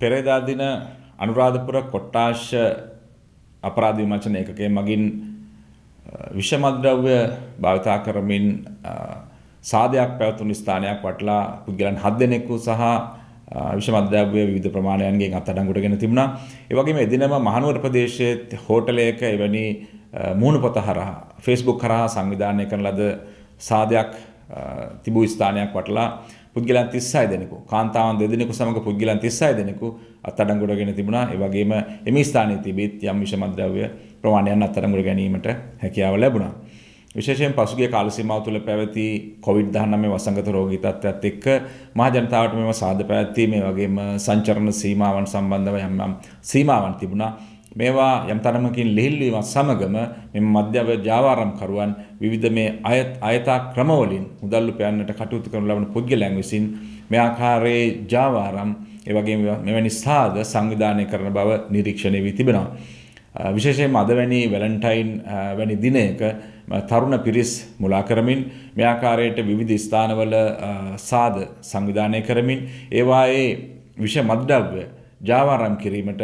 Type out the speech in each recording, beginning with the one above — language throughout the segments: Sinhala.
පෙරේදා දින අනුරාධපුර කොට්ටාශ අපරාධ විමර්ශන ඒකකයේ මගින් විෂමද්‍රව්‍ය භාවිතා කරමින් සාදයක් පැවතුණු ස්ථානයක් වටලා පුද්ගලයන් 7 දෙනෙකු සහ විෂමද්‍රව්‍ය විවිධ ප්‍රමාණයන්ගෙන් අත්අඩංගුවටගෙන තිබුණා. ඒ වගේම එදිනම මහනුවර ප්‍රදේශයේ හෝටලයක එවැනි මූණුපත හරහා Facebook හරහා සංවිධානය කරන ලද සාදයක් තිබූ ස්ථානයක් වටලා පුද්ගලයන් 36 දෙනෙකු කාන්තාවන් දෙදෙනෙකු සමග පුද්ගලයන් 36 දෙනෙකු අත්අඩංගුවටගෙන තිබුණා. ඒ වගේම එම ස්ථානයේ තිබීත් යම් විෂමද්‍රව්‍ය ප්‍රමාණයන් අත්අඩංගුවට ගැනීමට හැකියාව ලැබුණා. විශේෂයෙන් පසුගිය කාල සීමාව තුළ පැවති COVID-19 වසංගත රෝගී තත්ත්වයත් එක්ක මහ ජනතාවට මෙම සාද පැවැත්වීම, ඒ වගේම සංචරණ සීමාවන් සම්බන්ධව යම් යම් සීමාවන් තිබුණා. මේවා යම් තරමකින් ලිහිල්වීමත් සමගම මෙම මධ්‍යව ජාවාරම්කරුවන් විවිධ මේ අයත් අයතා ක්‍රමවලින් මුදල් උපයන්නට කටයුතු කරන ලබන පුද්ගලයන් විසින් මේ ආකාරයේ ජාවාරම් ඒ වගේම මෙවැනි සාද සංවිධානය කරන බව නිරීක්ෂණය වී තිබෙනවා. විශේෂයෙන්ම අද වැනි වැලන්ටයින් වැනි දිනයක තරුණ පිරිස් මුලා කරමින් මේ ආකාරයට විවිධ ස්ථානවල සාද සංවිධානය කරමින් ඒවායේ විෂ මද්ද්‍රව්‍ය ජාවාරම් කිරීමට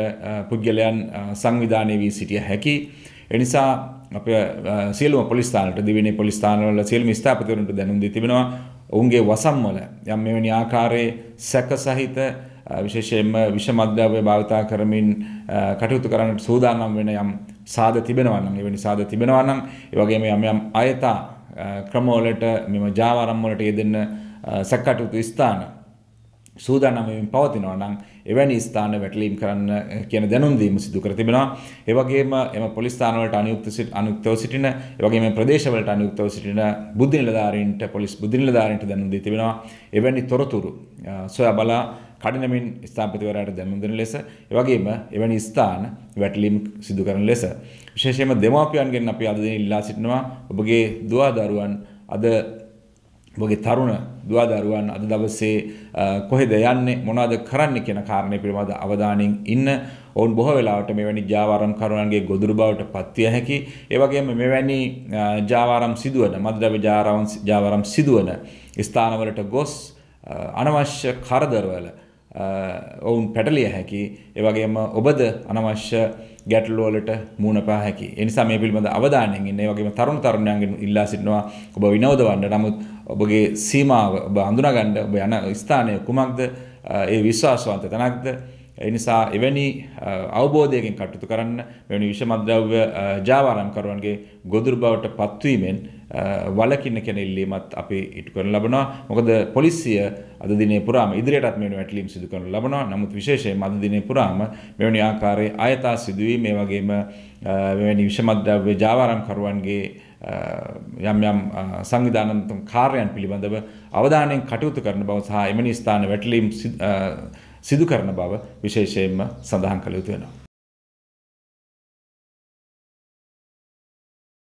පුද්ගලයන් සංවිධානය වී සිටිය හැකි. එනිසා අප සියලුම පොලිස්ථානට දිවිනේ පොලිස්ථානවල සියලුම ස්ථාපතිවරුන්ට දැනුම් දී තිබෙනවා. ඔවුන්ගේ වසම්වල යම් මෙවැනි ආකාරයේ සැක සහිත විශේෂයෙන්ම විෂමද්‍රව්‍ය භාවිතා කරමින් කටයුතු කරන්නට සූදානම් වෙන යම් සාද තිබෙනවා නම් එවැනි සාද තිබෙනවා නම් ඒ වගේම යම් යම් අයතා ක්‍රමවලට මෙම ජාවාරම් වලට යෙදෙන සැකකටයුතු ස්ථාන සූදානමමින් පවතිනවා නම් එවැනි ස්ථාන වැටලීම් කරන්න eh, කියන දැනුම්දීම සිදු කර තිබෙනවා. එවගේම එම පොලිස් ස්ථානවලට අනුයුක්ත සිට අනුයුක්තව සිටින, එවගේම ප්‍රදේශවලට අනුයුක්තව සිටින බුද්ධි නිලධාරීන්ට පොලිස් බුද්ධි නිලධාරීන්ට දැනුම් දී තිබෙනවා. එවැනි තොරතුරු eh, සොයා බලා කඩිනමින් ස්ථාපතිවරයාට දැනුම් දෙන ලෙස, එවගේම එවැනි ස්ථාන වැටලීම් සිදු කරන ලෙස විශේෂයෙන්ම දෙමාපියන්ගෙන් අපි අද දින ඉල්ලා සිටිනවා ඔබගේ දුවා දරුවන් අද ඔබගේ තරුණ දුවදරුවන් අද දවසේ කොහෙද යන්නේ මොනවද කරන්න කියන කාරණය පිළිබඳ අවධානයෙන් ඉන්න ඔවුන් බොහෝ වෙලාවට මෙවැනි ජාවාරම් කරුවන්ගේ ගොදුරු බවට පත්විය හැකි. ඒ වගේම මෙවැනි ජාවාරම් සිදුවන මද්‍රව්‍ය ජාවාරම් සිදුවන ස්ථානවලට ගොස් අනවශ්‍ය කරදරවල ඔවුන් පැටලිය හැකි ඒවගේම ඔබද අනවශ්‍ය ගැටලුවලට මුණ පාහැකි එනිසා මේ පිළිබඳ අවධානයෙන් ඉන්න ඒ වගේම තරුණ තරුණයන්ගෙන් ඉල්ලා සිටිනවා ඔබ විනෝදවන්න නමුත් ඔබගේ සීමාව ඔබ හඳුනාගන්න ඔබ යන ස්ථානය කුමක්ද ඒ විශ්වාසවන්ත තැනක්ද එනිසා එවැනි අවබෝධයකින් කටයුතු කරන්න මෙවැනි විෂමද්‍රව්‍ය ජාවාරම් කරුවන්ගේ ගොදුරු බවට පත්වීමෙන් වලකින්න කෙනෙල්ලීමත් අපි ඉටු කරන ලබනවා මොකද පොලිසිය අද දිනේ පුරාම ඉදිරියටත් මෙවැනි වැටලීම් සිදු කරනු ලබනවා. නමුත් විශේෂයෙන්ම අද දිනේ පුරාම මෙවැනි ආකාරයේ අයථා සිදුවීම් මේ වගේම මෙවැනි විෂමද්‍රව්‍ය ජාවාරම්කරුවන්ගේ යම් යම් සංවිධානාත්මක කාර්යයන් පිළිබඳව අවධානයෙන් කටයුතු කරන බව සහ එම ස්ථාන වැටලීම් සිදු කරන බව විශේෂයෙන්ම සඳහන් කළ යුතු වෙනවා.